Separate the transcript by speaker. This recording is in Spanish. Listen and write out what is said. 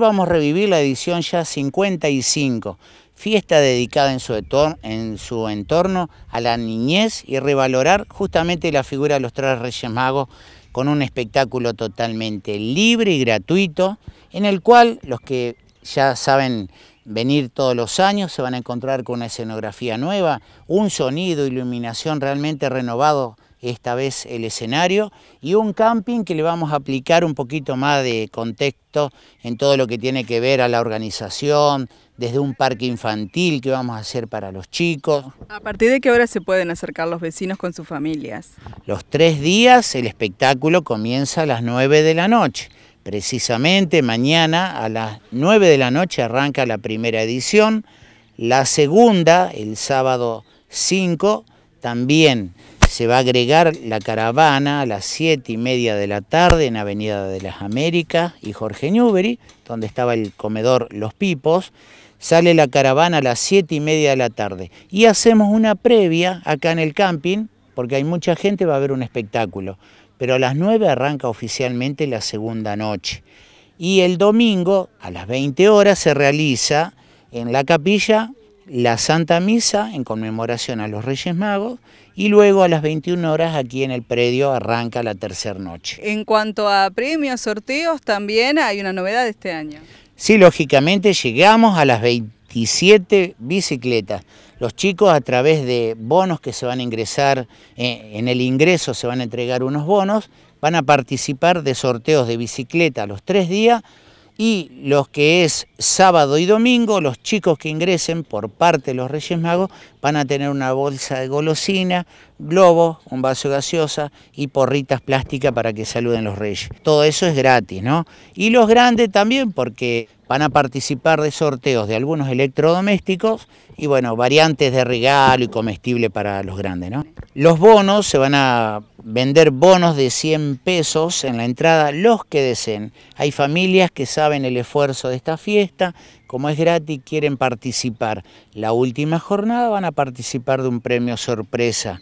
Speaker 1: vamos a revivir la edición ya 55, fiesta dedicada en su, entorno, a la niñez y revalorar justamente la figura de los tres Reyes Magos con un espectáculo totalmente libre y gratuito, en el cual los que ya saben venir todos los años, se van a encontrar con una escenografía nueva, un sonido, iluminación realmente renovado esta vez el escenario, y un camping que le vamos a aplicar un poquito más de contexto en todo lo que tiene que ver a la organización, desde un parque infantil que vamos a hacer para los chicos. ¿A partir de qué hora se pueden acercar los vecinos con sus familias? Los tres días el espectáculo comienza a las 9 de la noche. Precisamente mañana a las 9 de la noche arranca la primera edición, la segunda el sábado 5 también se va a agregar la caravana a las 7 y media de la tarde en Avenida de las Américas y Jorge Newbery, donde estaba el comedor Los Pipos. Sale la caravana a las 7 y media de la tarde y hacemos una previa acá en el camping, porque hay mucha gente, va a haber un espectáculo. Pero a las 9 arranca oficialmente la segunda noche. Y el domingo a las 20 horas se realiza en la capilla la Santa Misa en conmemoración a los Reyes Magos y luego a las 21 horas aquí en el predio arranca la tercera noche. En cuanto a premios, sorteos, también hay una novedad este año. Sí, lógicamente llegamos a las 27 bicicletas. Los chicos a través de bonos que se van a ingresar, eh, en el ingreso se van a entregar unos bonos, van a participar de sorteos de bicicleta los tres días y los que es sábado y domingo, los chicos que ingresen por parte de los Reyes Magos van a tener una bolsa de golosina, globo, un vaso gaseosa y porritas plásticas para que saluden los reyes. Todo eso es gratis, ¿no? Y los grandes también, porque van a participar de sorteos de algunos electrodomésticos y bueno, variantes de regalo y comestible para los grandes. ¿no? Los bonos, se van a vender bonos de 100 pesos en la entrada, los que deseen. Hay familias que saben el esfuerzo de esta fiesta, como es gratis, quieren participar. La última jornada van a participar de un premio sorpresa.